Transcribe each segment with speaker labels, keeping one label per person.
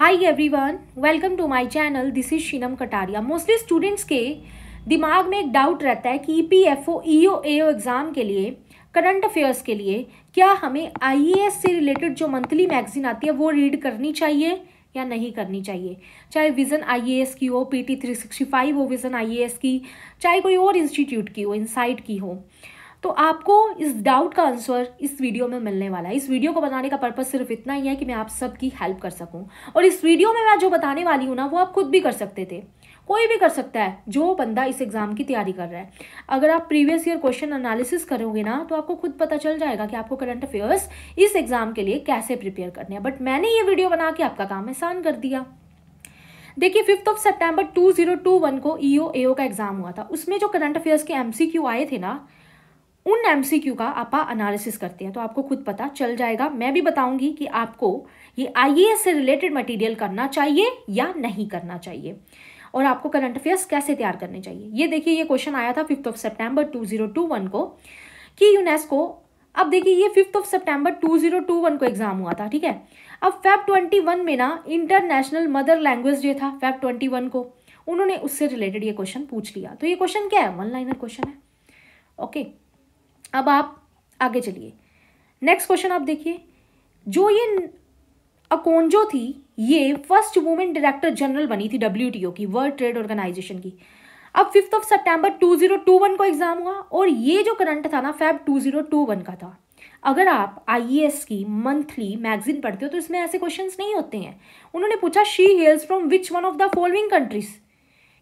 Speaker 1: Hi everyone welcome to my channel this is Sheenam Kataria mostly students के दिमाग में एक डाउट रहता है कि E P F O E exam के लिए करंट अफेयर्स के लिए क्या हमें आई ए एस से रिलेटेड जो मंथली मैगजीन आती है वो रीड करनी चाहिए या नहीं करनी चाहिए चाहे विज़न आईएएस e की हो पीटी फाइव हो विज़न आईएएस e की चाहे कोई और इंस्टीट्यूट की हो इनसाइट की हो तो आपको इस डाउट का आंसर इस वीडियो में मिलने वाला है इस वीडियो को बनाने का पर्पज़ सिर्फ इतना ही है कि मैं आप सबकी हेल्प कर सकूं और इस वीडियो में मैं जो बताने वाली हूँ ना वो आप खुद भी कर सकते थे कोई भी कर सकता है जो बंदा इस एग्ज़ाम की तैयारी कर रहा है अगर आप प्रीवियस ईयर क्वेश्चन एनालिसिस करोगे ना तो आपको खुद पता चल जाएगा कि आपको करंट अफेयर्स इस एग्ज़ाम के लिए कैसे प्रिपेयर करने हैं बट मैंने ये वीडियो बना के आपका काम आसान कर दिया देखिए फिफ्थ ऑफ सितंबर 2021 को ईओ e एओ का एग्ज़ाम हुआ था उसमें जो करंट अफेयर्स के एमसीक्यू आए थे ना उन एमसीक्यू का आप एनालिसिस करते हैं तो आपको खुद पता चल जाएगा मैं भी बताऊंगी कि आपको ये आई से रिलेटेड मटेरियल करना चाहिए या नहीं करना चाहिए और आपको करंट अफेयर्स कैसे तैयार करने चाहिए ये देखिए ये क्वेश्चन आया था फिफ्थ ऑफ सितंबर 2021 को कि यूनेस्को अब देखिए ये फिफ्थ ऑफ सितंबर 2021 को एग्जाम हुआ था ठीक है अब ट्वेंटी वन में ना इंटरनेशनल मदर लैंग्वेज डे था ट्वेंटी वन को उन्होंने उससे रिलेटेड ये क्वेश्चन पूछ लिया तो ये क्वेश्चन क्या है वन लाइनर क्वेश्चन है ओके okay. अब आप आगे चलिए नेक्स्ट क्वेश्चन आप देखिए जो ये अकोंजो थी ये फर्स्ट वुमेन डायरेक्टर जनरल बनी थी डब्ल्यू की वर्ल्ड ट्रेड ऑर्गेनाइजेशन की अब फिफ्थ ऑफ सितंबर 2021 को एग्जाम हुआ और ये जो करंट था ना फैब 2021 का था अगर आप आई e की मंथली मैगजीन पढ़ते हो तो इसमें ऐसे क्वेश्चन नहीं होते हैं उन्होंने पूछा she hails from which one of the following countries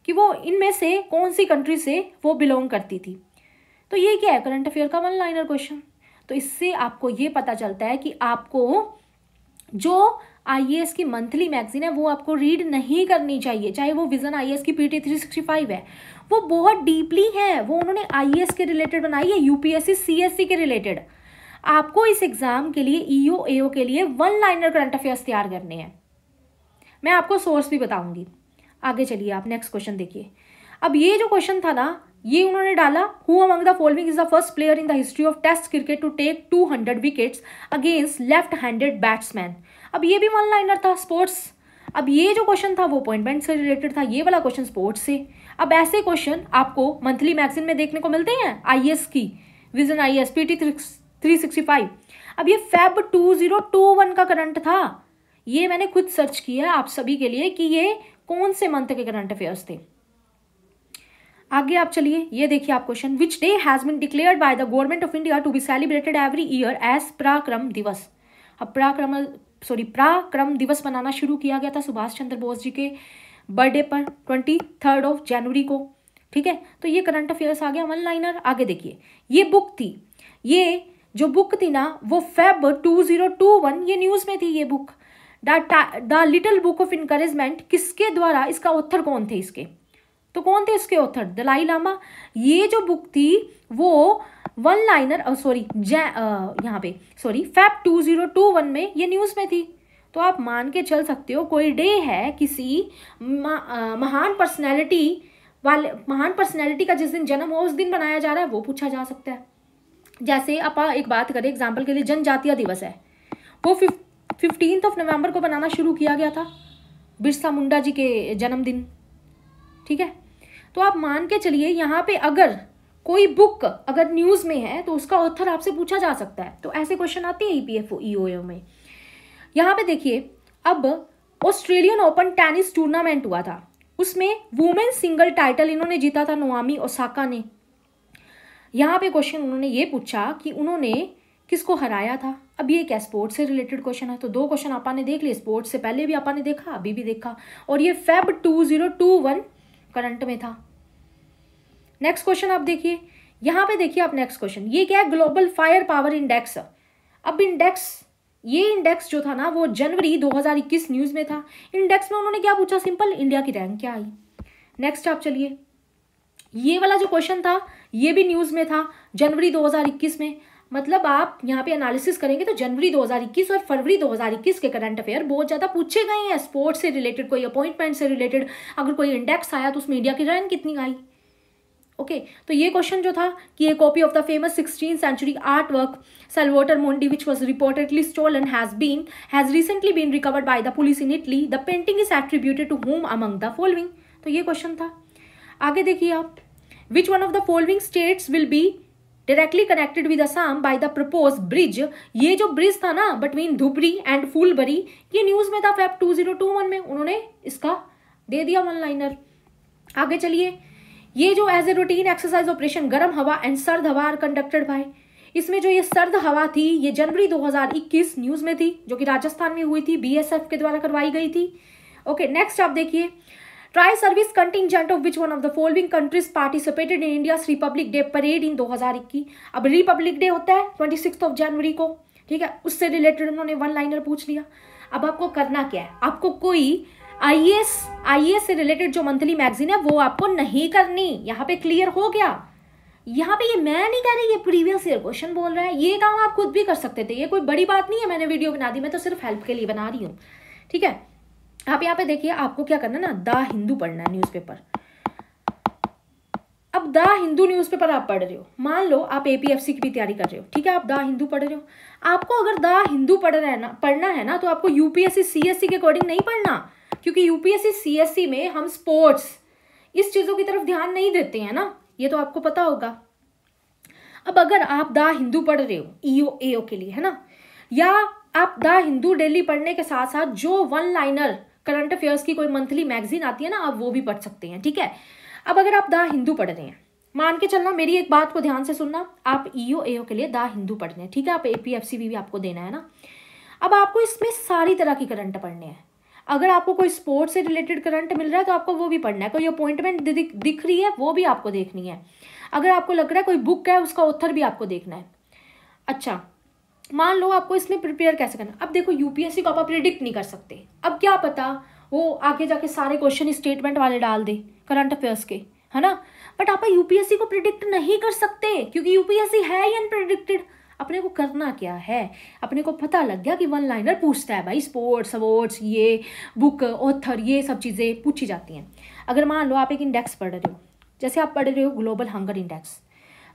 Speaker 1: कि वो इनमें से कौन सी कंट्री से वो बिलोंग करती थी तो ये क्या है करंट अफेयर का वन लाइनर क्वेश्चन तो इससे आपको ये पता चलता है कि आपको जो आई की मंथली मैगजीन है वो आपको रीड नहीं करनी चाहिए चाहे वो विजन आई की P T three sixty five है वो बहुत डीपली है वो उन्होंने आई के रिलेटेड बनाई है यूपीएससी सीएससी के रिलेटेड आपको इस एग्ज़ाम के लिए ईओ e एओ के लिए वन लाइनर करंट अफेयर्स तैयार करने हैं मैं आपको सोर्स भी बताऊंगी आगे चलिए आप नेक्स्ट क्वेश्चन देखिए अब ये जो क्वेश्चन था ना ये उन्होंने डाला who among the following is the first player in the history of test cricket to take 200 wickets against left handed batsman अब ये भी वन लाइनर था स्पोर्ट्स अब ये जो क्वेश्चन था वो अपॉइंटमेंट से रिलेटेड था ये वाला क्वेश्चन स्पोर्ट्स से अब ऐसे क्वेश्चन आपको मंथली मैगजीन में देखने को मिलते हैं आई की Vision I S P T three sixty five अब ये Feb two zero two one का करंट था ये मैंने खुद सर्च किया आप सभी के लिए कि ये कौन से मंथ के करंट अफेयर्स थे आगे आप चलिए ये देखिए आप question which day has been declared by the government of India to be celebrated every year as Parakram Diwas अब पराक्रम सॉरी पराक्रम दिवस मनाना शुरू किया गया था सुभाष चंद्र बोस जी के बर्थडे पर ट्वेंटी थर्ड ऑफ जनवरी को ठीक है तो ये करंट अफेयर्स आ गया वन लाइनर आगे देखिए ये बुक थी ये जो बुक थी ना वो फेब वन ये न्यूज़ में थी ये book the little book of encouragement किसके द्वारा इसका ऑथर कौन थे इसके तो कौन थे उसके ऑथर दलाई लामा ये जो बुक थी वो वन लाइनर सॉरी जै यहाँ पे sorry Feb two zero two one में ये न्यूज़ में थी तो आप मान के चल सकते हो कोई डे है किसी महान पर्सनैलिटी वाले महान पर्सनैलिटी का जिस दिन जन्म हो उस दिन बनाया जा रहा है वो पूछा जा सकता है जैसे आप एक बात करें एग्जाम्पल के लिए जनजातीय दिवस है वो फिफ्टींथ ऑफ नवंबर को बनाना शुरू किया गया था बिरसा मुंडा जी के जन्मदिन ठीक है तो आप मान के चलिए यहाँ पे अगर कोई बुक अगर न्यूज़ में है तो उसका ऑथर आपसे पूछा जा सकता है तो ऐसे क्वेश्चन आते हैं ई पी एफ में यहाँ पे देखिए अब ऑस्ट्रेलियन ओपन टेनिस टूर्नामेंट हुआ था उसमें वुमेन सिंगल टाइटल इन्होंने जीता था नोआमी ओसाका ने यहाँ पे क्वेश्चन उन्होंने ये पूछा कि उन्होंने किसको हराया था अब ये क्या स्पोर्ट्स से रिलेटेड क्वेश्चन है तो दो क्वेश्चन आपने देख लिए स्पोर्ट्स से पहले भी आपने देखा अभी भी देखा और ये Feb two zero two one current में था नेक्स्ट क्वेश्चन आप देखिए यहां पे देखिए आप नेक्स्ट क्वेश्चन ये क्या है ग्लोबल फायर पावर इंडेक्स अब इंडेक्स ये इंडेक्स जो था ना वो जनवरी 2021 न्यूज़ में था इंडेक्स में उन्होंने क्या पूछा सिंपल इंडिया की रैंक क्या आई नेक्स्ट आप चलिए ये वाला जो क्वेश्चन था ये भी न्यूज़ में था जनवरी 2021 में मतलब आप यहाँ पे एनालिसिस करेंगे तो जनवरी 2021 और फरवरी 2021 के करंट अफेयर बहुत ज़्यादा पूछे गए हैं स्पोर्ट्स से रिलेटेड कोई अपॉइंटमेंट से रिलेटेड अगर कोई इंडेक्स आया तो उसमें इंडिया की रैंक कितनी आई ओके okay, तो ये क्वेश्चन जो था कि a copy of the famous sixteen century art work Salvator Mundi which was reportedly stolen has been has recently been recovered by the police in Italy the painting is attributed to whom among the following तो ये question था आगे देखिए आप which one of the following states will be directly connected with Assam by the propose bridge ये जो bridge था ना बिटवीन धुबरी एंड फूलबरी ये न्यूज़ में था Feb two zero two one में उन्होंने इसका दे दिया वन लाइनर आगे चलिए ये जो as a routine exercise operation Garm Hawa and सर्द हवा आर कंडक्टेड बाय इसमें जो ये सर्द हवा थी ये जनवरी 2021 न्यूज़ में थी जो कि राजस्थान में हुई थी बीएसएफ के द्वारा करवाई गई थी ओके नेक्स्ट आप देखिए tri service contingent of which one of the following countries participated in India republic day parade in 2021 अब रिपब्लिक डे होता है ट्वेंटी ऑफ जनवरी को ठीक है उससे रिलेटेड उन्होंने वन लाइनर पूछ लिया अब आपको करना क्या है आपको कोई आई एस आई एस से रिलेटेड जो मंथली मैगजीन है वो आपको नहीं करनी यहाँ पे क्लियर हो गया यहाँ पे ये मैं नहीं कह रही ये प्रीवियस ईयर क्वेश्चन बोल रहा है ये काम आप खुद भी कर सकते थे ये कोई बड़ी बात नहीं है मैंने वीडियो बना दी मैं तो सिर्फ हेल्प के लिए बना रही हूँ ठीक है आप यहाँ पे देखिए आपको क्या करना ना द हिंदू पढ़ना है न्यूज़पेपर अब द हिंदू न्यूज़पेपर आप पढ़ रहे हो मान लो आप एपीएफसी की भी तैयारी कर रहे हो ठीक है आप द हिंदू पढ़ रहे हो आपको अगर द हिंदू पढ़ रहे ना पढ़ना है ना तो आपको यूपीएससी सीएससी के अकॉर्डिंग नहीं पढ़ना क्योंकि यूपीएससी सीएससी में हम स्पोर्ट्स इस चीज़ों की तरफ ध्यान नहीं देते हैं ना ये तो आपको पता होगा अब अगर आप द हिंदू पढ़ रहे हो ईओ e एओ के लिए है ना या आप द हिंदू डेली पढ़ने के साथ साथ जो वन लाइनर करंट अफेयर्स की कोई मंथली मैगजीन आती है ना आप वो भी पढ़ सकते हैं ठीक है अब अगर आप द हिंदू पढ़ रहे हैं मान के चलना मेरी एक बात को ध्यान से सुनना आप ईओ e एओ के लिए द हिंदू पढ़ने हैं ठीक है आप ए पी एफ सी भी आपको देना है ना अब आपको इसमें सारी तरह की करंट पढ़ने हैं अगर आपको कोई स्पोर्ट्स से रिलेटेड करंट मिल रहा है तो आपको वो भी पढ़ना है कोई अपॉइंटमेंट दिख रही है वो भी आपको देखनी है अगर आपको लग रहा है कोई बुक है उसका ऑथर भी आपको देखना है अच्छा मान लो आपको इसमें प्रिपेयर कैसे करना अब देखो यूपीएससी को आप प्रिडिक्ट नहीं कर सकते अब क्या पता वो आगे जाके सारे क्वेश्चन स्टेटमेंट वाले डाल दे करंट अफेयर्स के है ना बट आप यूपीएससी को प्रिडिक्ट नहीं कर सकते क्योंकि यूपीएससी है ही अनप्रिडिक्टेड अपने को करना क्या है अपने को पता लग गया कि वन लाइनर पूछता है भाई स्पोर्ट्स अवॉर्ड्स ये बुक ऑथर ये सब चीज़ें पूछी जाती हैं अगर मान लो आप एक इंडेक्स पढ़ रहे हो जैसे आप पढ़ रहे हो ग्लोबल हंगर इंडेक्स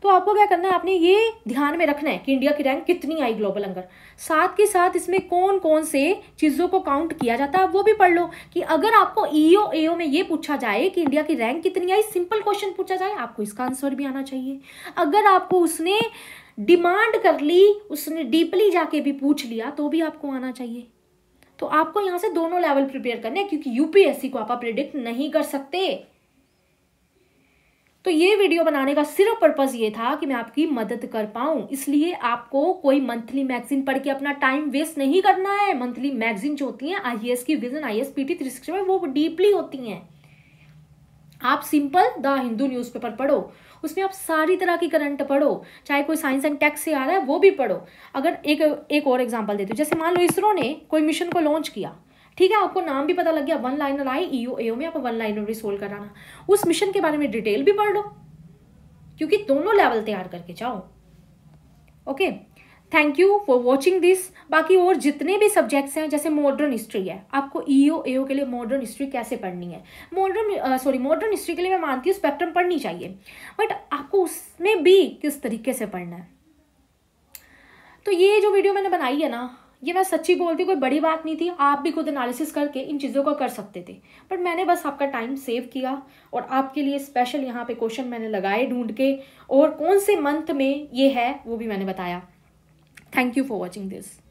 Speaker 1: तो आपको क्या करना है आपने ये ध्यान में रखना है कि इंडिया की रैंक कितनी आई ग्लोबल अंगर साथ के साथ इसमें कौन कौन से चीज़ों को काउंट किया जाता है वो भी पढ़ लो कि अगर आपको ईओ e एओ में ये पूछा जाए कि इंडिया की रैंक कितनी आई सिंपल क्वेश्चन पूछा जाए आपको इसका आंसर भी आना चाहिए अगर आपको उसने डिमांड कर ली उसने डीपली जाके भी पूछ लिया तो भी आपको आना चाहिए तो आपको यहाँ से दोनों लेवल प्रिपेयर करने हैं क्योंकि यूपीएससी को आप प्रिडिक्ट नहीं कर सकते तो ये वीडियो बनाने का सिर्फ पर्पज़ ये था कि मैं आपकी मदद कर पाऊँ इसलिए आपको कोई मंथली मैगजीन पढ़ के अपना टाइम वेस्ट नहीं करना है मंथली मैगजीन जो होती हैं आई e की Vision I S P T three sixty में वो डीपली होती हैं आप सिंपल द हिंदू न्यूज़पेपर पढ़ो उसमें आप सारी तरह की करंट पढ़ो चाहे कोई साइंस एंड टेक्स से आ रहा है वो भी पढ़ो अगर एक एक और एग्जांपल देते हो जैसे मान लो इसरो ने कोई मिशन को लॉन्च किया ठीक है आपको नाम भी पता लग गया वन लाइनर आए ईओ e एओ में आप वन लाइनर भी सोल्व कराना उस मिशन के बारे में डिटेल भी पढ़ लो क्योंकि दोनों लेवल तैयार करके जाओ okay thank you for watching this बाकी और जितने भी सब्जेक्ट्स हैं जैसे मॉडर्न हिस्ट्री है आपको ई ओ ए के लिए मॉडर्न हिस्ट्री कैसे पढ़नी है मॉडर्न सॉरी मॉडर्न हिस्ट्री के लिए मैं मानती हूँ स्पेक्ट्रम पढ़नी चाहिए बट आपको उसमें भी किस तरीके से पढ़ना है तो ये जो वीडियो मैंने बनाई है ना ये मैं सच्ची बोलती हूँ कोई बड़ी बात नहीं थी आप भी खुद एनालिसिस करके इन चीज़ों को कर सकते थे बट मैंने बस आपका टाइम सेव किया और आपके लिए स्पेशल यहाँ पे क्वेश्चन मैंने लगाए ढूंढ के और कौन से मंथ में ये है वो भी मैंने बताया thank you for watching this